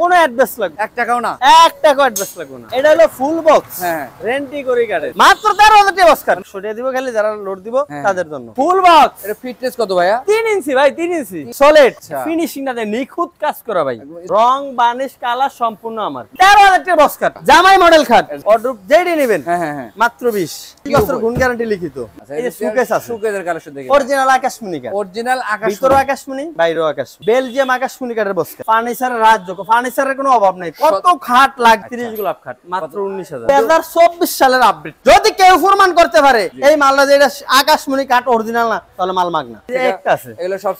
কোনো অ্যাড্রেস লাগবে এক টাকাও না এক টাকাও অ্যাড্রেস লাগবে না এটা হলো ফুল বক্স হ্যাঁ রেন্টি করে মাত্র তেরো হাজার টাকা সরিয়ে দিব খালি যারা লোড দিব হ্যাঁ। তাদের জন্য ফুল বক্স ফিটনেস কত ভাইয়া ইঞ্চি ভাই ইঞ্চি সলিড ফিনিশিং আচ্ছা। না কাজ করা ভাই রং বানিশ কালার সম্পূর্ণ আমার হাজার টাকা জামাই মডেল খাট অর্ডার নেবেন হ্যাঁ, হ্যাঁ, মাত্র বিশ বছর গুণ গ্যারান্টি লিখিত আচ্ছা, এই যে সুকেশ আছে সুকেশের কালেকশন অরিজিনাল আকাশমণি কাঠ অরিজিনাল আকাশ ভিতর আকাশমণি বাইরেও আকাশ বেলজিয়াম আকাশমণি কাঠের বস্কার ফার্নিচার রাজ্য ফার্নিচার ফার্নিচারের মানে কোনো অভাব নাই কত খাট লাখ আচ্ছা। তিরিশ গোলাপ খাট মাত্র উনিশ হাজার চব্বিশ সালের আপডেট যদি কেউ প্রমাণ করতে পারে এই মালটা যেটা আকাশমণি কাঠ অরিজিনাল না তাহলে মাল মাগনা একটা আছে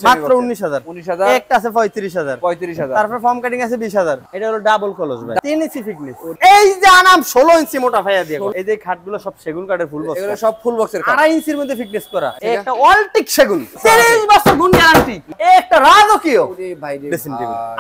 মাত্র উনিশ হাজার উনিশ হাজার একটা আছে পঁয়ত্রিশ হাজার পঁয়ত্রিশ হাজার তারপর ফর্ম কাটিং আছে বিশ হাজার এটা হলো ডাবল কলস ভাই তিন ইঞ্চি ফিকনেস এই যে আনাম ষোলো ইঞ্চি মোটা ভাইয়া দিয়ে এই যে খাটগুলো সব সেগুন কাঠের ফুল বক্স এগুলো সব ফুল বক্সের আড়াই ইঞ্চির মধ্যে ফিকনেস করা একটা অলটিক সেগুন তিরিশ বছর গুণ গ্যারান্টি একটা রাজকীয়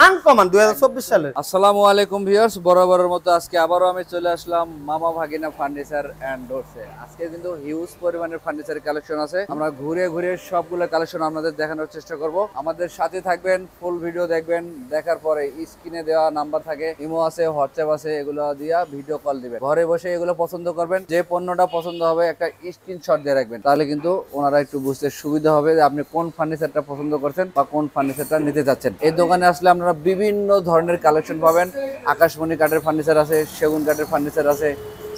আনকমন দুই হাজার চব্বিশ সালে আসসালামু আলাইকুম ভিউয়ার্স বরাবরের মতো আজকে আবারও আমি চলে আসলাম মামা ভাগিনা ফার্নিচার অ্যান্ড ডোরসে আজকে কিন্তু হিউজ পরিমাণের ফার্নিচার কালেকশন আছে আমরা ঘুরে ঘুরে সবগুলো কালেকশন আপনাদের দেখানোর চেষ্টা করব আমাদের সাথে থাকবেন ফুল ভিডিও দেখবেন দেখার পরে স্ক্রিনে দেওয়া নাম্বার থাকে ইমো আছে হোয়াটসঅ্যাপ আছে এগুলো দিয়া ভিডিও কল দিবেন ঘরে বসে এগুলো পছন্দ করবেন যে পণ্যটা পছন্দ হবে একটা স্ক্রিনশট দিয়ে রাখবেন তাহলে কিন্তু ওনারা একটু বুঝতে সুবিধা হবে আপনি কোন ফার্নিচারটা পছন্দ করছেন বা কোন ফার্নিচারটা নিতে চাচ্ছেন এই দোকানে আসলে আপনারা বিভিন্ন ধরনের ধরনের কালেকশন পাবেন আকাশমণি কাঠের ফার্নিচার আছে সেগুন কাঠের ফার্নিচার আছে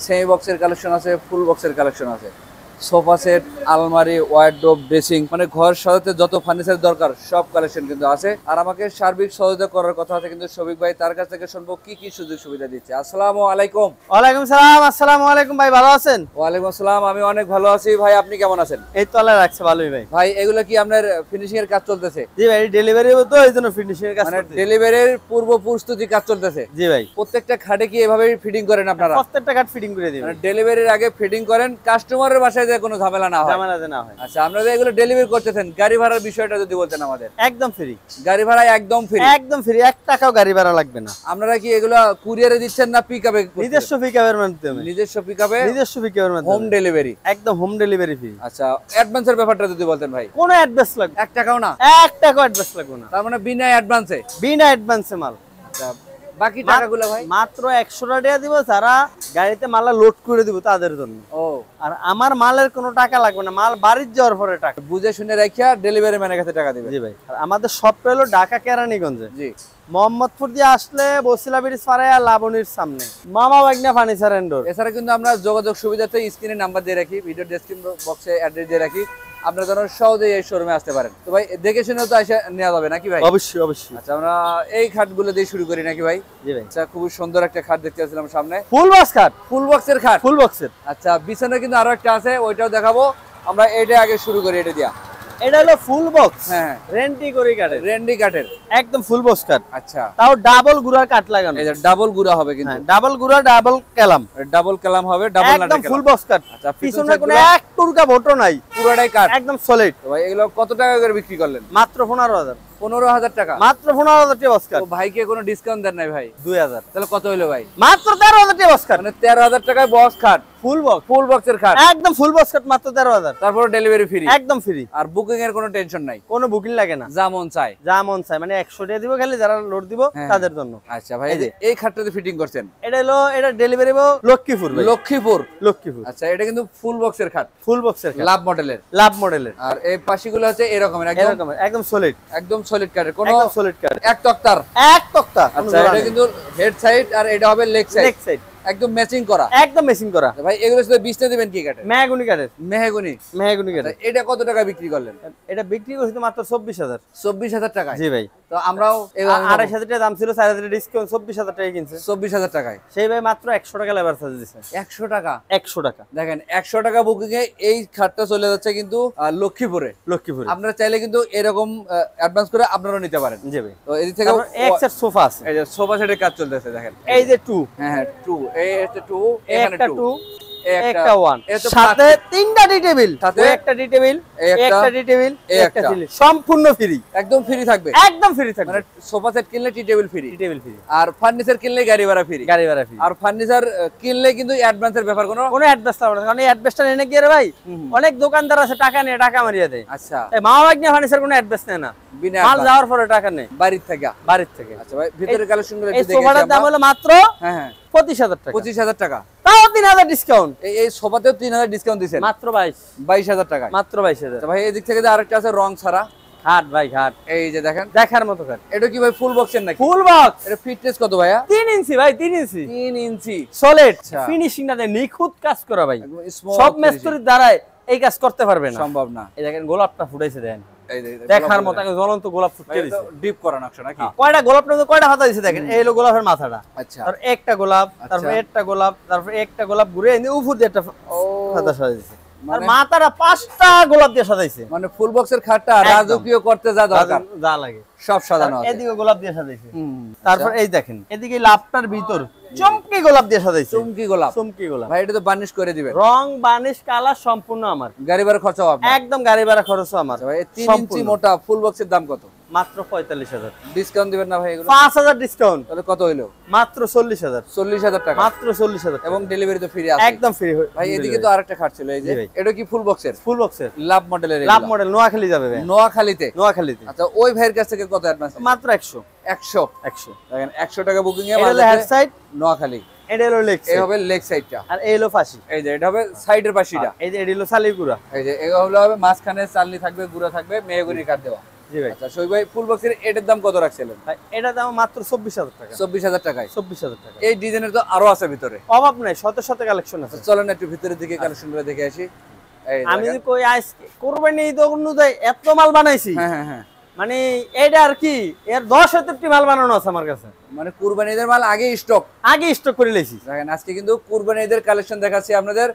সেমি বক্সের কালেকশন আছে ফুল বক্সের কালেকশন আছে সোফা সেট আলমারি ওয়ার্ড্রোপ ড্রেসিং মানে ঘর সাজাতে যত ফার্নিচার দরকার সব কালেকশন কিন্তু আছে আর আমাকে সার্বিক সহযোগিতা করার কথা আছে কিন্তু শফিক ভাই তার কাছ থেকে শুনবো কি কি সুযোগ সুবিধা দিচ্ছে আসসালামু আলাইকুম ওয়ালাইকুম সালাম আসসালামু আলাইকুম ভাই ভালো আছেন ওয়ালাইকুম আসসালাম আমি অনেক ভালো আছি ভাই আপনি কেমন আছেন এই তো আল্লাহ রাখছে ভালোই ভাই ভাই এগুলো কি আপনার ফিনিশিং এর কাজ চলতেছে জি ভাই ডেলিভারি তো এই জন্য ফিনিশিং এর কাজ মানে ডেলিভারির পূর্ব প্রস্তুতি কাজ চলতেছে জি ভাই প্রত্যেকটা খাটে কি এভাবে ফিটিং করেন আপনারা প্রত্যেকটা খাট ফিটিং করে দিবেন মানে ডেলিভারির আগে ফিটিং করেন কাস্টমারের বাসায় যাতে কোনো ঝামেলা না হয় ঝামেলা না হয় আচ্ছা আপনারা এগুলো ডেলিভারি করতেছেন গাড়ি ভাড়ার বিষয়টা যদি বলতেন আমাদের একদম ফ্রি গাড়ি ভাড়া একদম ফ্রি একদম ফ্রি 1 টাকাও গাড়ি ভাড়া লাগবে না আপনারা কি এগুলো কুরিয়ারে দিচ্ছেন না পিকআপে নিজস্ব পিকআপের মাধ্যমে নিজস্ব পিকআপে নিজস্ব পিকআপের মাধ্যমে হোম ডেলিভারি একদম হোম ডেলিভারি ফ্রি আচ্ছা অ্যাডভান্সের ব্যাপারটা যদি বলতেন ভাই কোনো অ্যাডভান্স লাগবে 1 টাকাও না 1 টাকাও অ্যাডভান্স লাগবে না তার মানে বিনা অ্যাডভান্সে বিনা অ্যাডভান্সে মাল আচ্ছা বাকি টাকাগুলো ভাই মাত্র 100 টাকা দিব যারা গাড়িতে লোড করে দিব তাদের জন্য ও আর আমার মালের কোনো টাকা লাগবে না মাল বাড়ির যাওয়ার পরে টাকা বুঝে শুনে রাখিয়া ডেলিভারি ম্যানের কাছে টাকা দিবে জি ভাই আর আমাদের সব হলো ঢাকা কেরানীগঞ্জে জি মোহাম্মদপুর দিয়ে আসলে বসিলা ব্রিজ আর লাবণীর সামনে মামা বাগনা ফার্নিচার এন্ডোর এছাড়া কিন্তু আমরা যোগাযোগ সুবিধাতে স্ক্রিনে নাম্বার দিয়ে রাখি ভিডিও ডেসক্রিপশন বক্সে অ্যাড্রেস দিয়ে রাখি আপনার যেন সহজে এই শোরুমে আসতে পারেন তো ভাই দেখে শুনে তো আসে নেওয়া যাবে নাকি ভাই অবশ্যই অবশ্যই আচ্ছা আমরা এই খাট গুলো দিয়ে শুরু করি নাকি ভাই জি ভাই আচ্ছা খুব সুন্দর একটা খাট দেখতে আসলাম সামনে ফুল বক্স খাট ফুল বক্সের খাট ফুল বক্সের আচ্ছা বিছানা কিন্তু আরো একটা আছে ওইটাও দেখাবো আমরা এটা আগে শুরু করি এটা দিয়া এটা হলো ফুল বক্স হ্যাঁ রেন্ডি করে কাটের রেন্ডি কাটের একদম ফুল বক্স কাট আচ্ছা তাও ডাবল গুড়া কাট লাগানো এই ডাবল গুড়া হবে কিন্তু ডাবল গুড়া ডাবল কালাম ডাবল কালাম হবে ডাবল নাটে একদম ফুল বক্স কাট আচ্ছা পিছনে কোনো এক টুরকা ভটো নাই পুরোটাই কাট একদম সলিড ভাই এগুলো কত টাকা করে বিক্রি করলেন মাত্র 15000 পনেরো হাজার টাকা মাত্র পনেরো হাজার টাকা বাস্কার ভাইকে কোনো ডিসকাউন্ট দেন নাই ভাই দুই হাজার তাহলে কত হইলো ভাই মাত্র তেরো হাজার টাকা বাস্কার মানে তেরো হাজার টাকায় বস খাট ফুল বক্স ফুল বক্সের খাট একদম ফুল বক্স খাট মাত্র 13000 তারপর ডেলিভারি ফ্রি একদম ফ্রি আর বুকিং এর কোনো টেনশন নাই কোনো বুকিং লাগে না যা মন চাই যা মন চাই মানে 100 টাকা দিব খালি যারা লোড দিব হ্যাঁ। তাদের জন্য আচ্ছা ভাই এই খাটটাতে ফিটিং করছেন এটা হলো এটা ডেলিভারি লক্ষ্মীপুর লক্ষ্মীপুর লক্ষ্মীপুর আচ্ছা এটা কিন্তু ফুল বক্সের খাট ফুল বক্সের লাভ মডেলের লাভ মডেলের আর এই পাশিগুলো আছে এরকম একদম একদম সলিড একদম সলিড কাঠের কোনো সলিড কাঠ এক তক্তার এক তক্তা আচ্ছা এটা কিন্তু হেড সাইড আর এটা হবে লেগ সাইড লেগ সাইড একদম ম্যাচিং করা একদম ম্যাচিং করা ভাই এগুলো শুধু বিশটা দিবেন কি কাটে মেহগুনি কাটে মেহগুনি মেহগুনি কাটে আচ্ছা, এটা কত টাকা বিক্রি করলেন এটা বিক্রি করছি মাত্র চব্বিশ হাজার চব্বিশ হাজার টাকা জি ভাই তো আমরাও আড়াইশ হাজার টাকা দাম ছিল চার হাজার ডিসকাউন্ট চব্বিশ হাজার টাকা কিনছে চব্বিশ হাজার টাকায় সেই ভাই মাত্র একশো টাকা লেবার চার্জ দিচ্ছে একশো টাকা একশো টাকা দেখেন একশো টাকা বুকিং এ এই খাটটা চলে যাচ্ছে কিন্তু লক্ষ্মীপুরে লক্ষ্মীপুরে আপনারা চাইলে কিন্তু এরকম অ্যাডভান্স করে আপনারা নিতে পারেন জি ভাই তো এদিক থেকে এক সেট সোফা আছে এই যে সোফা সেটের কাজ চলতেছে দেখেন এই যে টু হ্যাঁ হ্যাঁ টু এই হচ্ছে টু একটা টু সোফা সেট কিনলে আর ফার্নিচার কিনলে গাড়ি ভাড়া ফ্রি গাড়ি ভাড়া ফ্রি আর ফার্নিচার কিনলে কিন্তু ব্যাপার কোনো অ্যাডভান্স ভাই অনেক দোকানদার আছে টাকা নেই টাকা মারিয়ে দেয় আচ্ছা মামা নিয়ে ফার্নিচার কোনো অ্যাডভান্স নেয় না মাল যাওয়ার পরে টাকা নেই বাড়ির থেকে বাড়ির থেকে আচ্ছা ভাই ভিতরের দাম হলো মাত্র হ্যাঁ হ্যাঁ পঁচিশ হাজার টাকা পঁচিশ হাজার টাকা তিন হাজার ডিসকাউন্ট তিন হাজার ডিসকাউন্ট আচ্ছা এই যে দেখেন দেখার মতো এটা কি ভাই ফুল ফুল ফিটনেস কত ভাইয়া ইঞ্চি ভাই ইঞ্চি ইঞ্চি না আচ্ছা। নিখুত কাজ করা ভাই সব মেস্তুরির দ্বারাই এই কাজ করতে পারবে না সম্ভব না এই দেখেন গোলাপটা ফুটেছে দেখেন দেখার মতো জ্বলন্ত গোলাপ ফুটকে দিছে ডিপ করা নকশা নাকি হ্যাঁ। কয়টা গোলাপ না কয়টা হাতা দিছে দেখেন এই হলো গোলাপের মাথাটা আচ্ছা তার একটা গোলাপ তারপর আচ্ছা। একটা গোলাপ তারপর একটা গোলাপ ঘুরে এনে উপর দিয়ে একটা হাতা সাজা দিছে মানে- আর পাঁচটা গোলাপ দিয়ে সাজাইছে মানে ফুল বক্সের খাটটা রাজকীয় করতে যা দরকার যা লাগে সব সাজানো আছে এদিকে গোলাপ দিয়ে সাজাইছে তারপর এই দেখেন এদিকে লাফটার ভিতর চমকি গোলাপ দিয়ে সাজাইছে চমকি গোলাপ চমকি গোলাপ ভাই এটা তো বার্নিশ করে দিবেন রং বানিশ কালার সম্পূর্ণ আমার গাড়ি ভাড়া খরচ হবে একদম গাড়ি ভাড়া খরচ আমার 3 আচ্ছা ইঞ্চি মোটা ফুল বক্সের দাম কত মাত্র পঁয়তাল্লিশ হাজার ডিসকাউন্ট দিবেন না ভাই পাঁচ হাজার ডিসকাউন্ট তাহলে কত হইলো মাত্র চল্লিশ হাজার চল্লিশ হাজার টাকা মাত্র চল্লিশ হাজার এবং ডেলিভারি তো ফ্রি একদম ফ্রি ভাই এদিকে তো আরেকটা খাট ছিল এই যে এটা কি ফুল বক্সের ফুল বক্সের লাভ মডেলের লাভ মডেল নোয়াখালী যাবে নোয়াখালীতে নোয়াখালীতে আচ্ছা ওই ভাইয়ের কাছ থেকে কত অ্যাডভান্স মাত্র একশো একশো একশো দেখেন একশো টাকা বুকিং এ সাইড নোয়াখালী এটা হলো লেগ হ্যাঁ, চালনি থাকবে গুড়া থাকবে আচ্ছা, এটার দাম কত রাখছিলেন ভাই এটার দাম মাত্র চব্বিশ হাজার টাকা চব্বিশ হাজার টাকায় চব্বিশ হাজার টাকা এই ডিজাইনের তো আরো আছে ভিতরে অভাব নাই শত শত কালেকশন আছে আচ্ছা, চলেন একটু ভিতরের দিকে কালেকশনটা দেখে আসি আমি কই আজকে কোরবানি ঈদ অনুযায়ী এত মাল বানাইছি হ্যাঁ হ্যাঁ, হ্যাঁ। মানে এটা আর কি এর দশ হাজারটি মাল বানানো আছে আমার কাছে মানে কুরবানি ঈদের মাল আগে স্টক আগে স্টক করে লেছি দেখেন আজকে কিন্তু কুরবানি ঈদের কালেকশন দেখাচ্ছি আপনাদের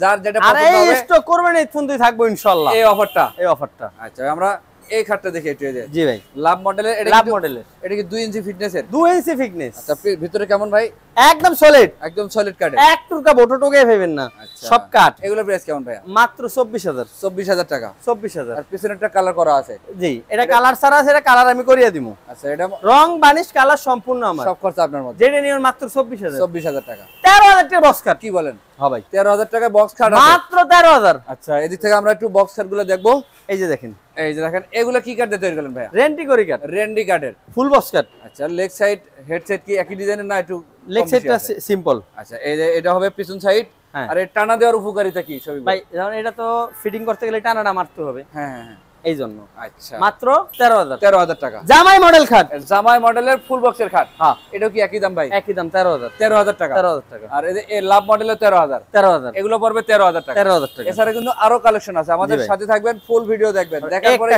যার যেটা আর এই স্টক কুরবানি ঈদ পর্যন্ত থাকবো ইনশাআল্লাহ এই অফারটা এই অফারটা আচ্ছা আমরা এই খাটটা দেখে এটা জি ভাই লাভ মডেলের লাভ মডেলের এটা কি 2 ইঞ্চি ফিটনেসের 2 ইঞ্চি ফিটনেস আচ্ছা ভিতরে কেমন ভাই একদম সলিড একদম সলিড কাঠ এক টুকা বোটো টোকে ভেবেন না আচ্ছা। সব কাঠ এগুলো প্রাইস কেমন ভাই মাত্র 24000 24000 টাকা 24000 আর পিছনেরটা কালার করা আছে জি এটা কালার ছাড়া আছে এটা কালার আমি করিয়ে দিমু আচ্ছা এটা রং বানিশ কালার সম্পূর্ণ আমার সব খরচ আপনার মধ্যে যেটা নিয়ন মাত্র 24000 24000 টাকা 13000 টাকা বক্স কাট কি বলেন হ্যাঁ ভাই 13000 টাকা বক্স কাট মাত্র 13000 আচ্ছা এদিক থেকে আমরা একটু বক্স গুলো দেখবো এই যে দেখেন এই যে দেখেন এগুলো কি কাঠে তৈরি করলেন ভাই রেন্ডি করি কাঠ রেন্ডি কাঠের ফুল বক্স কাট আচ্ছা লেগ সাইড হেড সাইড কি একই ডিজাইনের না একটু লেগ সাইডটা সিম্পল আচ্ছা এই যে এটা হবে পিছন সাইড হ্যাঁ। আর টানা দেওয়ার উপকারিতা কি সবই ভাই এটা তো ফিটিং করতে গেলে টানাটা মারতে হবে হ্যাঁ হ্যাঁ, হ্যাঁ। এই জন্য আচ্ছা মাত্র তেরো হাজার তেরো হাজার টাকা জামাই মডেল খাট জামাই মডেলের ফুল বক্সের খাট হ্যাঁ এটা কি একই দাম ভাই একই দাম তেরো হাজার তেরো হাজার টাকা তেরো হাজার টাকা আর এই লাভ মডেলের তেরো হাজার তেরো হাজার এগুলো পড়বে তেরো হাজার টাকা তেরো হাজার টাকা এছাড়া কিন্তু আরো কালেকশন আছে আমাদের সাথে থাকবেন ফুল ভিডিও দেখবেন আচ্ছা, দেখার পরে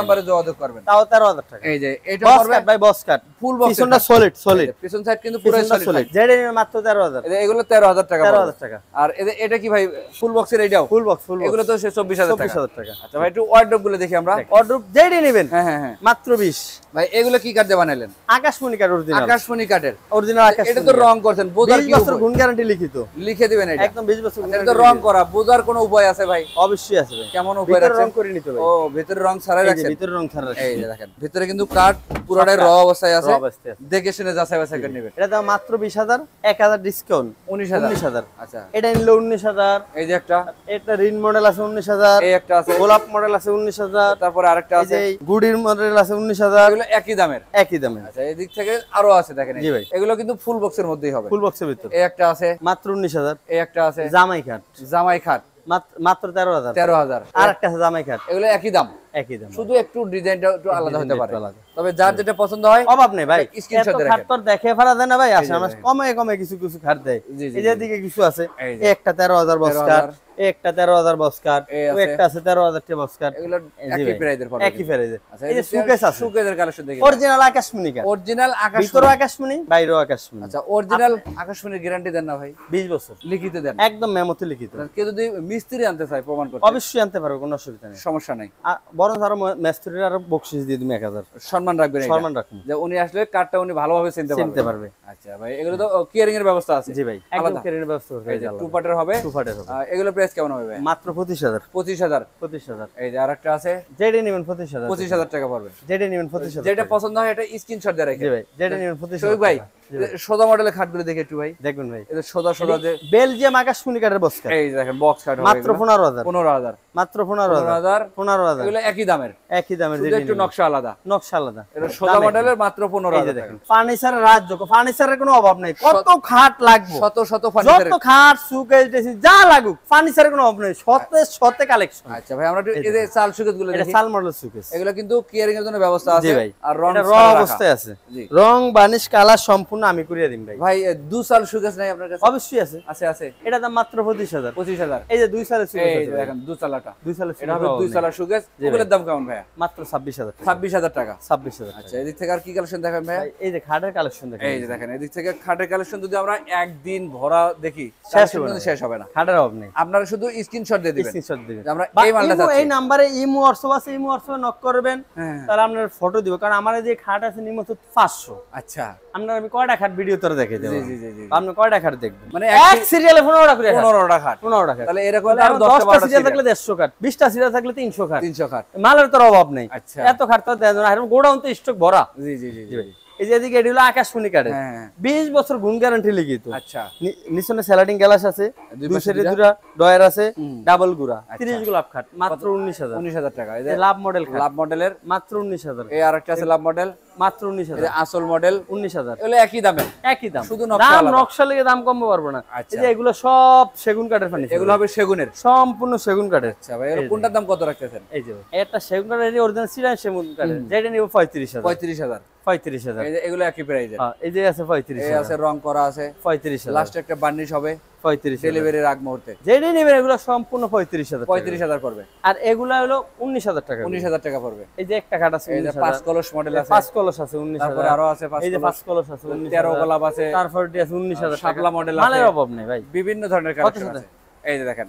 নাম্বারে যোগাযোগ করবেন তাও তেরো হাজার টাকা এই যে এটা পড়বে ভাই বক্স খাট ফুল বক্স পিছনটা সলিড সলিড পিছন সাইড কিন্তু পুরো সলিড জেড মাত্র তেরো হাজার এগুলো তেরো হাজার টাকা তেরো হাজার টাকা আর এটা কি ভাই ফুল বক্সের এটাও ফুল বক্স ফুল এগুলো তো সে চব্বিশ হাজার চব্বিশ হাজার টাকা আচ্ছা ভাই একটু ওয়ার্ড্রপ গুলো দেখি আমরা অর্ডার যেই নেবেন হ্যাঁ হ্যাঁ, হ্যাঁ। মাত্র 20 ভাই এগুলো কি কাটে বানাইলেন আকাশমণি কাট অরিজিনাল আকাশমণি কাটের অরিজিনাল আকাশ এটা তো রং করছেন বোজার কি বছর গুণ গ্যারান্টি লিখিত লিখে দিবেন এটা একদম 20 বছর এটা তো রং করা বোজার কোনো উপায় আছে ভাই অবশ্যই আছে ভাই কেমন উপায় আছে রং করে নিতে ভাই ও ভিতরে রং ছাড়াই রাখছেন ভিতরে রং ছাড়া রাখছেন এই যে দেখেন ভিতরে কিন্তু কাট পুরোটাই র অবস্থায় আছে দেখে শুনে যাচাই বাছাই করে নেবেন এটা দাম মাত্র 20000 1000 ডিসকাউন্ট 19000 19000 আচ্ছা এটা নিলে 19000 এই যে একটা এটা রিন মডেল আছে 19000 এই একটা আছে গোলাপ মডেল আছে 19000 হাজার তারপরে আরেকটা আছে গুড়ির মডেল আছে উনিশ হাজার এগুলো একই দামের একই দামের আচ্ছা এদিক থেকে আরো আছে দেখেন জি ভাই এগুলো কিন্তু ফুল বক্সের মধ্যেই হবে ফুল বক্সের ভিতরে একটা আছে মাত্র উনিশ হাজার এই একটা আছে জামাই খাট জামাই খাট মাত্র আর একটা আছে এগুলো একই দাম একই দাম শুধু একটু ডিজাইনটা একটু আলাদা হতে পারে তবে যার যেটা পছন্দ হয় অভাব নেই ভাই স্ক্রিনশট খাট তো দেখে ফেলা ভাই আসলে কমে কমে কিছু কিছু খাট দেয় এই যে কিছু আছে একটা বস্কার একটা বস্কার একটা আছে টি বস্কার একই প্রাইজের একই প্রাইজের এই যে আচ্ছা, আছে কালেকশন দেখি অরিজিনাল আকাশমণি কার অরিজিনাল আকাশ ভিতর আকাশমণি বাইরে আকাশমণি আচ্ছা অরিজিনাল আকাশমণির গ্যারান্টি দেন না ভাই 20 বছর লিখিত দেন একদম মেমোতে লিখিত কেউ যদি মিস্ত্রি আনতে চাই প্রমাণ করতে অবশ্যই আনতে পারবো কোনো অসুবিধা নেই সমস্যা নেই বরং আরো মিস্ত্রির আরো বকশিস দিয়ে তুমি এক সম্মান রাখবেন সম্মান রাখবেন যে উনি আসলে কাঠটা উনি ভালোভাবে চিনতে চিনতে পারবে আচ্ছা ভাই এগুলো তো কেয়ারিং এর ব্যবস্থা আছে জি ভাই একদম কেয়ারিং এর ব্যবস্থা হবে টু পার্টের হবে টু পার্টের হবে এগুলো প্রাইস কেমন হবে ভাই মাত্র 25000 25000 25000 এই যে আরেকটা আছে যেটা নেবেন 25000 25000 টাকা পড়বে যেটা নেবেন 25000 যেটা পছন্দ হয় এটা স্ক্রিনশট দিয়ে রাখেন জি ভাই যেটা নেবেন 25000 ভাই সোজা মডেলের খাট গুলো দেখে একটু ভাই দেখবেন ভাই এটা সোজা সোজা যে বেলজিয়াম আকাশ শুনি কাটের বক্স কাট এই দেখেন বক্স কাট মাত্র 15000 15000 মাত্র 15000 15000 এগুলো একই দামের একই দামের যেটা একটু নকশা আলাদা নকশা আলাদা এটা সোজা মডেলের মাত্র 15000 দেখেন ফার্নিচারের রাজ্য ফার্নিচারের কোনো অভাব নাই কত খাট লাগবে শত শত ফার্নিচার যত খাট সুকেজ ডেসি যা লাগুক ফার্নিচারের কোনো অভাব নাই শতে শতে কালেকশন আচ্ছা ভাই আমরা এই যে সাল সুকেজ গুলো দেখি এটা সাল মডেল সুকেজ এগুলো কিন্তু কেয়ারিং এর জন্য ব্যবস্থা আছে আর রং অবস্থায় আছে রং বানিশ কালার সম্পূর্ণ সম্পূর্ণ আমি দিন ভাই ভাই দুই সাল নাই আপনার কাছে অবশ্যই আছে আছে আছে এটা দাম মাত্র 25000 25000 এই যে দুই সালের দেখেন দুই দুই সালের এটা হবে দুই সালের দাম কেমন ভাই মাত্র 26000 26000 টাকা 26000 আচ্ছা এদিক থেকে আর কি কালেকশন দেখেন ভাই এই যে খাটের কালেকশন দেখেন এই যে দেখেন এদিক থেকে খাটের কালেকশন যদি আমরা একদিন ভরা দেখি শেষ হবে না শেষ হবে না খাটের অভাব নেই আপনারা শুধু স্ক্রিনশট দিয়ে দিবেন স্ক্রিনশট দিবেন আমরা এই মালটা এই নম্বরে ইমো WhatsApp আছে ইমো WhatsApp নক করবেন হ্যাঁ। তাহলে আপনার ফটো দিব কারণ আমার যে খাট আছে নিম্ন 500 আচ্ছা আপনার আমি কয় কয়টা খাট ভিডিও তোরা দেখে জি আপনি কয়টা খাট দেখবেন মানে এক সিরিয়ালে 15টা করে 15টা খাট 15টা খাট তাহলে এরকম আর 10টা সিরিয়াল থাকলে দেড়শো খাট বিশটা সিরিয়াল থাকলে 300 খাট 300 খাট মালের তোর অভাব নেই আচ্ছা। এত খাট তো দেন না গোডাউন তো স্টক ভরা জি জি জি জি এই যে এদিকে হ্যাঁ। বিশ বছর আসল আচ্ছা। আচ্ছা। মডেল উনিশ হাজার একই দামে একই দাম লেগে দাম না আচ্ছা। সব সেগুন কাঠের এগুলো হবে সেগুনের সম্পূর্ণ সেগুন কাঠের কোনটার দাম কত রাখতেছেন এই যে একটা সেগুন কাঠের সেগুন যেটা পঁয়ত্রিশ হাজার পঁয়ত্রিশ হাজার পঁয়ত্রিশ হাজার হ্যাঁ, পঁয়ত্রিশ আছে রং করা আছে পঁয়ত্রিশ লাস্ট একটা হবে পঁয়ত্রিশ আগ মুহূর্তে সম্পূর্ণ পঁয়ত্রিশ হাজার পঁয়ত্রিশ হাজার পড়বে আর হলো উনিশ হাজার টাকা উনিশ হাজার টাকা পড়বে এই যে একটা আছে উনিশ হাজার আরো আছে পাঁচ কলস আছে আছে তারপর উনিশ হাজার মডেল অভাব নেই ভাই বিভিন্ন ধরনের এই যে দেখেন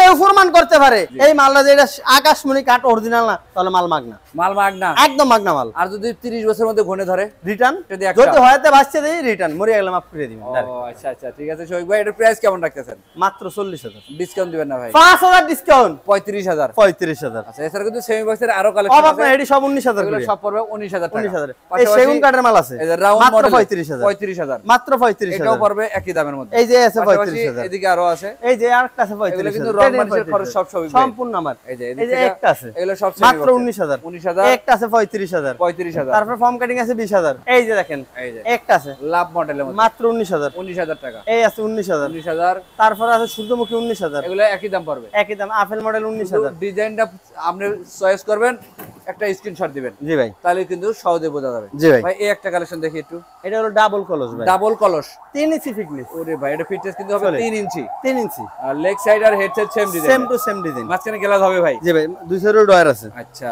কেউ প্রমাণ করতে পারে এই মালটা যেটা আকাশমণি কাট অরিজিনাল না তাহলে মাল মাগনা মাল মাগনা একদম মাগনা মাল আর যদি 30 বছরের মধ্যে ঘনে ধরে রিটার্ন যদি যদি হয়তে বাঁচতে দেই রিটার্ন মরে গেলে মাফ করে দিবেন আচ্ছা আচ্ছা ঠিক আছে ভাই প্রাইস কেমন রাখতেছেন মাত্র 40000 ডিসকাউন্ট দিবেন না ভাই 5000 ডিসকাউন্ট 35000 35000 আচ্ছা এছাড়া কিন্তু সেমি বক্সের আরো কালেকশন আছে আপনার এডি সব 19000 করে সব পড়বে 19000 19000 এই সেগুন কাঠের মাল আছে মাত্র 35000 35000 মাত্র 35000 এটাও পড়বে একই দামের মধ্যে এই যে আছে 35000 এদিকে আরো আছে এই যে আরেকটা আছে 35000 একটা আছে এগুলো স্ক্রিনশট দিবেন জি ভাই তাহলে কিন্তু সহজে বোঝা যাবে জি ভাই ভাই একটা কালেকশন দেখি একটু এটা হলো ডাবল কলস ভাই ডাবল কলস 3 ইঞ্চি ফিটনেস ওরে ভাই এটা ফিটনেস কিন্তু হবে 3 ইঞ্চি 3 ইঞ্চি আর লেগ সাইড আর headset same design same to same design মাঝখানে গ্লাস হবে ভাই আচ্ছা। হ্যাঁ। আচ্ছা,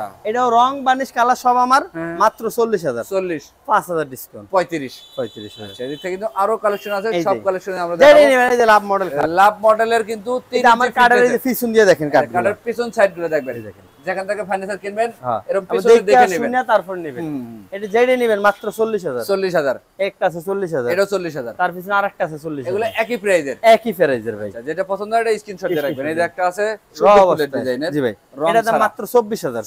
কিন্তু আরো কালেকশন আছে সব কালেকশনে লাভ মডেল লাভ মডেলের কিন্তু আমার পিছন দিয়ে দেখেন কার্ড পিছন সাইডগুলো দেখবেন দেখেন যেখান থেকে ফার্নিচার কিনবেন হ্যাঁ। এরকম পিছনে দেখে নেবেন তারপর নেবেন এটা যেটা নেবেন মাত্র চল্লিশ হাজার চল্লিশ হাজার একটা আছে চল্লিশ হাজার এটা চল্লিশ হাজার তার পিছনে আরেকটা আছে চল্লিশ এগুলো একই প্রাইজের একই প্রাইজের ভাই আচ্ছা, যেটা পছন্দ হয় এটা স্ক্রিনশট দিয়ে রাখবেন এই যে একটা আছে সব ডিজাইনের জি ভাই পঁয়ত্রিশ হাজার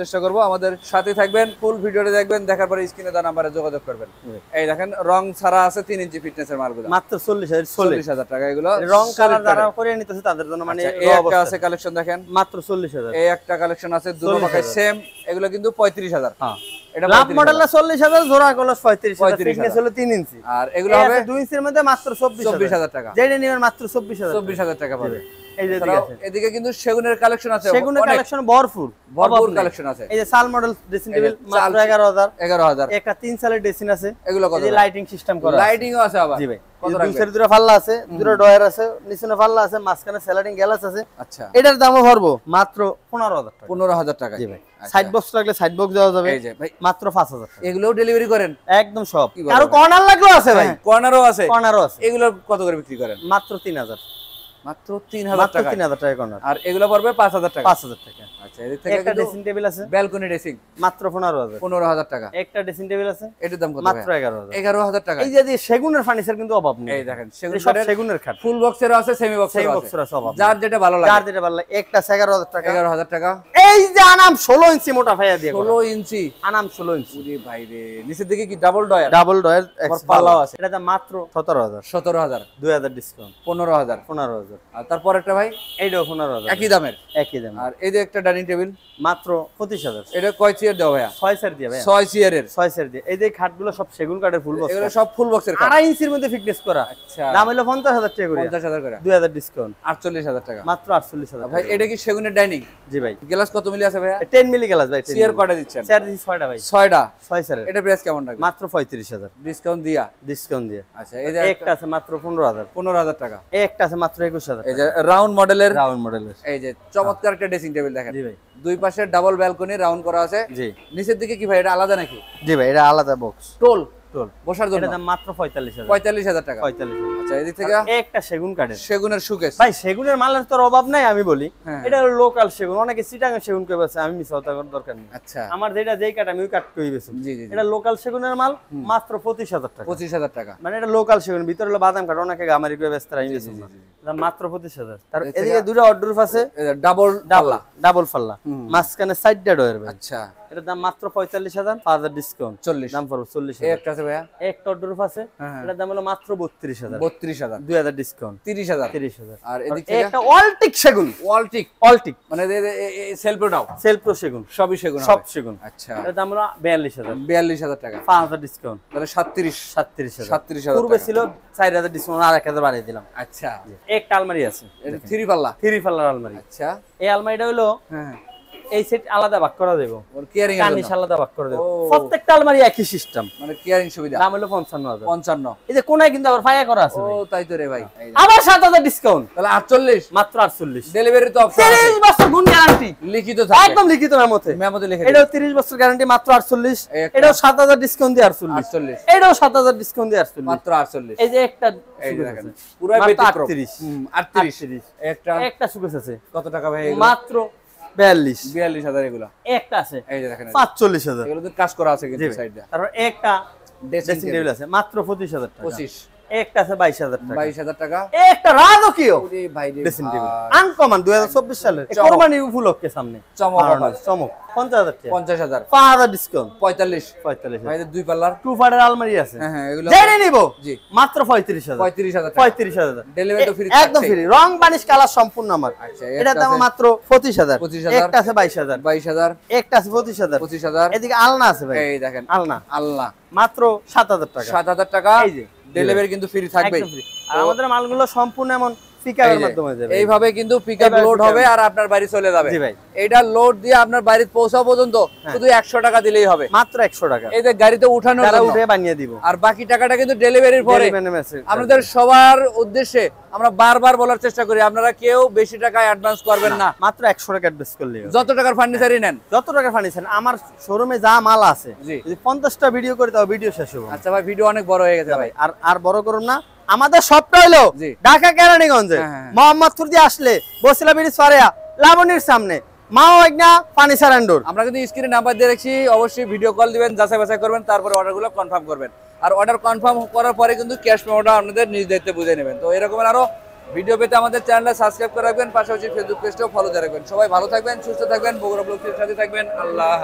চেষ্টা আমাদের সাথে থাকবেন দেখবেন দেখার স্ক্রিনে যোগাযোগ করবেন এই দেখেন রং ছাড়া আছে ফিটনেসের মাত্র টাকা এগুলো নিতেছে তাদের জন্য মানে আচ্ছা, একটা আছে কালেকশন দেখেন মাত্র একটা কালেকশন আছে দুটো সেম এগুলো কিন্তু লাভ মডেলটা 40000 জোড়া গলস 35000 ফিটনেস হলো 3 ইঞ্চি আর এগুলো হবে ইঞ্চির মধ্যে মাত্র 24000 টাকা যেটা নেবেন মাত্র চব্বিশ হাজার টাকা পাবে এদিকে কিন্তু সেগুনের কালেকশন সেগুনের কালেকশন ভরপুর আছে একটা তিন আছে মাঝখানে আছে আচ্ছা। এটার দামও ভরবো মাত্র 15000 টাকা টাকা সাইড বক্স লাগলে সাইড বক্স দেওয়া যাবে ভাই মাত্র পাঁচ হাজার এগুলোও ডেলিভারি করেন একদম সব আর কর্নার লাগলো আছে ভাই কর্নারও হ্যাঁ, আছে কর্নারও আছে এগুলো কত করে বিক্রি করেন মাত্র তিন হাজার মাত্র 3000 টাকা 3000 টাকা কর্নার আর এগুলো পড়বে 5000 টাকা 5000 টাকা আচ্ছা এদিক থেকে একটা ড্রেসিং টেবিল আছে ব্যালকনি ড্রেসিং মাত্র 15000 15000 টাকা একটা ড্রেসিং টেবিল আছে এটার দাম কত মাত্র 11000 11000 টাকা এই যে সেগুনের ফার্নিচার কিন্তু অভাব নেই এই দেখেন সেগুন সেগুনের খাট ফুল বক্সের আছে সেমি বক্সের আছে বক্সের আছে অভাব যার যেটা ভালো লাগে যার যেটা ভালো লাগে একটা 11000 টাকা 11000 টাকা এই যে আনাম 16 ইঞ্চি মোটা ফায়া দিয়ে 16 ইঞ্চি আনাম 16 ইঞ্চি ওরে ভাই রে নিচের দিকে কি ডাবল ডয়ার ডাবল ডয়ার পাল্লাও আছে এটা দাম মাত্র 17000 17000 2000 ডিসকাউন্ট 15000 15000 আচ্ছা। কত মিলি আছে ভাইয়া টেন মিলি গ্লাস ভাই কটা দিচ্ছেন কেমন মাত্র পঁয়ত্রিশ হাজার ডিসকাউন্ট দিয়া ডিসকাউন্ট দিয়া আচ্ছা, একটা আছে মাত্র পনেরো হাজার পনেরো হাজার টাকা একটা মাত্র রাউন্ড মডেলের রাউন্ড মডেলের এই যে চমৎকার একটা ড্রেসিং টেবিল ভাই দুই পাশে ডাবল ব্যালকনি রাউন্ড করা আছে নিচের দিকে কি ভাই এটা আলাদা নাকি ভাই এটা আলাদা বক্স টোল বসার জন্য মাত্র টাকা আচ্ছা, আমি বলি হ্যাঁ। এটা লোকাল সেগুন অনেকে সেগুন আচ্ছা, আমি দরকার নেই আচ্ছা। আমার যেটা আমি এটা লোকাল সেগুনের মাল মাত্র টাকা টাকা মানে এটা লোকাল সেগুন ভিতরে বাদাম কাঠ অনেকে গামারি মাত্র তার এদিকে আছে ডাবল ডাবল ফাল্লা মাঝখানে সাইডটা দাম মাত্র পাঁচ হাজার ডিসকাউন্ট দাম হ্যাঁ, হ্যাঁ। সেগুন সব সেগুন আচ্ছা এটার দাম হলো 42000 42000 টাকা 5000 ডিসকাউন্ট তাহলে 37 37000 37000 পূর্বে ছিল 4000 ডিসকাউন্ট আর 1000 বাড়িয়ে দিলাম আচ্ছা এক আলমারি আছে এটা থ্রি আলমারি আচ্ছা এই আলমারিটা হলো হ্যাঁ, এই সেট আলাদা ভাগ করা দেব কেয়ারিং কার্নিশ আলাদা ভাগ করে দেব প্রত্যেকটা আলমারি একই মানে সিস্টেম লিখিত লিখে এটাও 30 বছর মাত্র 48 এটাও 7000 ডিসকাউন্ট দিয়ে 48 48 এটাও 7000 ডিসকাউন্ট দিয়ে 48 মাত্র 48 একটা পুরো 38 38 একটা একটা সুকেস আছে কত টাকা ভাই মাত্র একটা আছে কাজ করা আছে একটা মাত্র পঁচিশ হাজার পঁচিশ একটা আছে 22000 টাকা 22000 টাকা একটা রাজকীয় ভাই আনকমন 2024 সালের কোরবানি উপলক্ষে সামনে চমক চমক 50000 টাকা 50000 5000 ডিসকাউন্ট 45 আলমারি আছে হ্যাঁ হ্যাঁ এগুলো মাত্র 35000 35000 35000 ডেলিভারি ফ্রি ফ্রি রং বানিশ কালার সম্পূর্ণ আমার আচ্ছা, এটা দাম মাত্র 25000 25000 একটা আছে 22000 22000 একটা আছে 25000 25000 এদিকে আলনা আছে ভাই দেখেন আলনা আলনা মাত্র 7000 টাকা 7000 টাকা ডেলিভারি কিন্তু ফ্রি থাকবে আর আমাদের মালগুলো সম্পূর্ণ এমন এইভাবে কিন্তু পিকআপ লোড হবে আর আপনার বাড়ি চলে যাবে এটা লোড দিয়ে আপনার পৌঁছা পর্যন্ত হ্যাঁ। শুধু টাকা দিলেই হবে মাত্র টাকা এই যে গাড়িতে উঠানো উঠে বানিয়ে দিব আর বাকি টাকাটা কিন্তু ডেলিভারির পরে আপনাদের সবার উদ্দেশ্যে আমরা বারবার বলার চেষ্টা করি আপনারা কেউ বেশি টাকায় অ্যাডভান্স করবেন না মাত্র একশো টাকা অ্যাডভান্স করলে যত টাকার ফার্নিচারই নেন যত টাকার ফার্নিচার আমার শোরুমে যা মাল আছে যদি ভিডিও করে তাও ভিডিও শেষ হবে আচ্ছা ভাই ভিডিও অনেক বড় হয়ে গেছে ভাই আর আর বড় করুন না আমাদের সবটা হইলো ঢাকা কেরানীগঞ্জে হ্যাঁ, হ্যাঁ। মোহাম্মদপুর দিয়ে আসলে বসিলা ব্রিজ লাবণীর সামনে নাম্বার দিয়ে অবশ্যই ভিডিও কল দিবেন যাচাই বাছাই করবেন তারপরে কনফার্ম করবেন আর অর্ডার কনফার্ম করার পরে কিন্তু আপনাদের বুঝে নেবেন তো ভিডিও পেতে আমাদের চ্যানেল সাবস্ক্রাইব করে রাখবেন পাশাপাশি ফেসবুক রাখবেন সবাই ভালো থাকবেন সুস্থ থাকবেন সাথে থাকবেন আল্লাহ